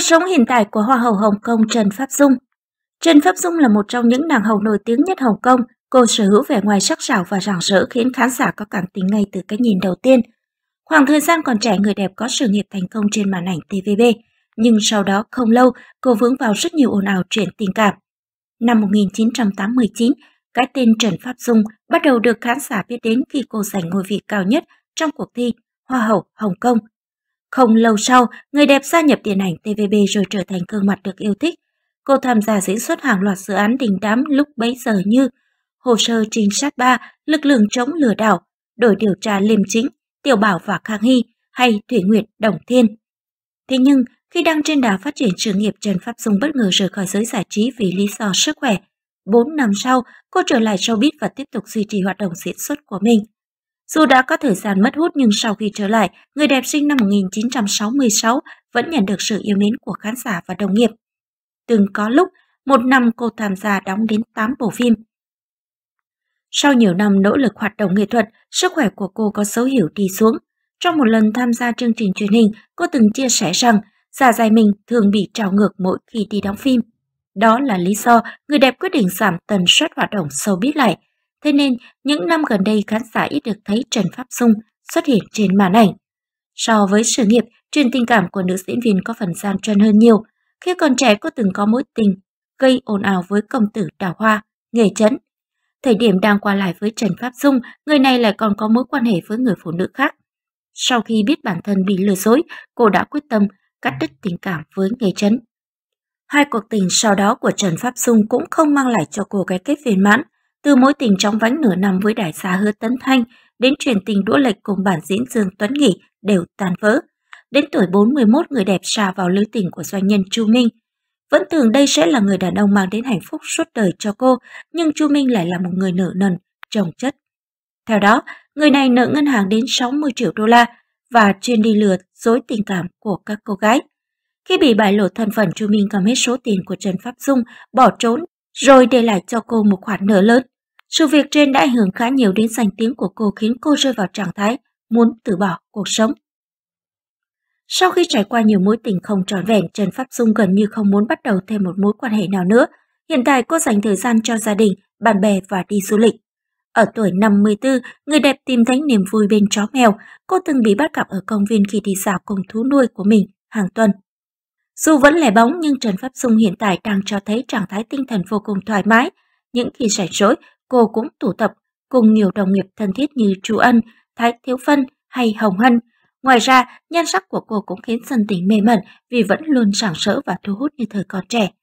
Cuộc sống hiện tại của Hoa hậu Hồng Kông Trần Pháp Dung Trần Pháp Dung là một trong những nàng hậu nổi tiếng nhất Hồng Kông. Cô sở hữu vẻ ngoài sắc sảo và rạng rỡ khiến khán giả có cảm tính ngay từ cái nhìn đầu tiên. Khoảng thời gian còn trẻ người đẹp có sự nghiệp thành công trên màn ảnh TVB, nhưng sau đó không lâu cô vướng vào rất nhiều ồn ào chuyện tình cảm. Năm 1989, cái tên Trần Pháp Dung bắt đầu được khán giả biết đến khi cô giành ngôi vị cao nhất trong cuộc thi Hoa hậu Hồng Kông không lâu sau, người đẹp gia nhập điện ảnh TVB rồi trở thành gương mặt được yêu thích. Cô tham gia diễn xuất hàng loạt dự án đình đám lúc bấy giờ như Hồ sơ trinh sát 3, Lực lượng chống lừa đảo, Đội điều tra liêm chính, Tiểu Bảo và Khang Hy hay Thủy Nguyệt Đồng Thiên. Thế nhưng, khi đang trên đà phát triển sự nghiệp Trần Pháp Dung bất ngờ rời khỏi giới giải trí vì lý do sức khỏe. 4 năm sau, cô trở lại showbiz và tiếp tục duy trì hoạt động diễn xuất của mình. Dù đã có thời gian mất hút nhưng sau khi trở lại, người đẹp sinh năm 1966 vẫn nhận được sự yêu mến của khán giả và đồng nghiệp. Từng có lúc, một năm cô tham gia đóng đến 8 bộ phim. Sau nhiều năm nỗ lực hoạt động nghệ thuật, sức khỏe của cô có dấu hiệu đi xuống. Trong một lần tham gia chương trình truyền hình, cô từng chia sẻ rằng dạ dày mình thường bị trào ngược mỗi khi đi đóng phim. Đó là lý do người đẹp quyết định giảm tần suất hoạt động biết lại – Thế nên, những năm gần đây khán giả ít được thấy Trần Pháp Dung xuất hiện trên màn ảnh. So với sự nghiệp, truyền tình cảm của nữ diễn viên có phần gian truân hơn nhiều. Khi còn trẻ cô từng có mối tình, gây ồn ào với công tử Đào Hoa, nghề chấn. Thời điểm đang qua lại với Trần Pháp Dung, người này lại còn có mối quan hệ với người phụ nữ khác. Sau khi biết bản thân bị lừa dối, cô đã quyết tâm cắt đứt tình cảm với nghề chấn. Hai cuộc tình sau đó của Trần Pháp Dung cũng không mang lại cho cô cái kết viên mãn, từ mối tình trong vánh nửa năm với đại gia Hứa Tấn Thanh đến truyền tình đũa lệch cùng bản diễn Dương Tuấn Nghị đều tan vỡ. Đến tuổi 41 người đẹp xa vào lưới tình của doanh nhân Chu Minh. Vẫn tưởng đây sẽ là người đàn ông mang đến hạnh phúc suốt đời cho cô, nhưng Chu Minh lại là một người nợ nần, trồng chất. Theo đó, người này nợ ngân hàng đến 60 triệu đô la và chuyên đi lừa dối tình cảm của các cô gái. Khi bị bại lộ thân phận, Chu Minh cầm hết số tiền của Trần Pháp Dung, bỏ trốn rồi để lại cho cô một khoản nợ lớn. Sự việc trên đã ảnh hưởng khá nhiều đến danh tiếng của cô khiến cô rơi vào trạng thái muốn từ bỏ cuộc sống. Sau khi trải qua nhiều mối tình không trọn vẹn, Trần Pháp Dung gần như không muốn bắt đầu thêm một mối quan hệ nào nữa. Hiện tại cô dành thời gian cho gia đình, bạn bè và đi du lịch. Ở tuổi 54, người đẹp tìm thấy niềm vui bên chó mèo. Cô từng bị bắt gặp ở công viên khi đi dạo cùng thú nuôi của mình hàng tuần. Dù vẫn lẻ bóng nhưng Trần Pháp Dung hiện tại đang cho thấy trạng thái tinh thần vô cùng thoải mái. Những khi rảnh rỗi, cô cũng tụ tập cùng nhiều đồng nghiệp thân thiết như Chu Ân, Thái Thiếu Phân hay Hồng Hân. Ngoài ra, nhan sắc của cô cũng khiến dân tình mê mẩn vì vẫn luôn sảng sỡ và thu hút như thời còn trẻ.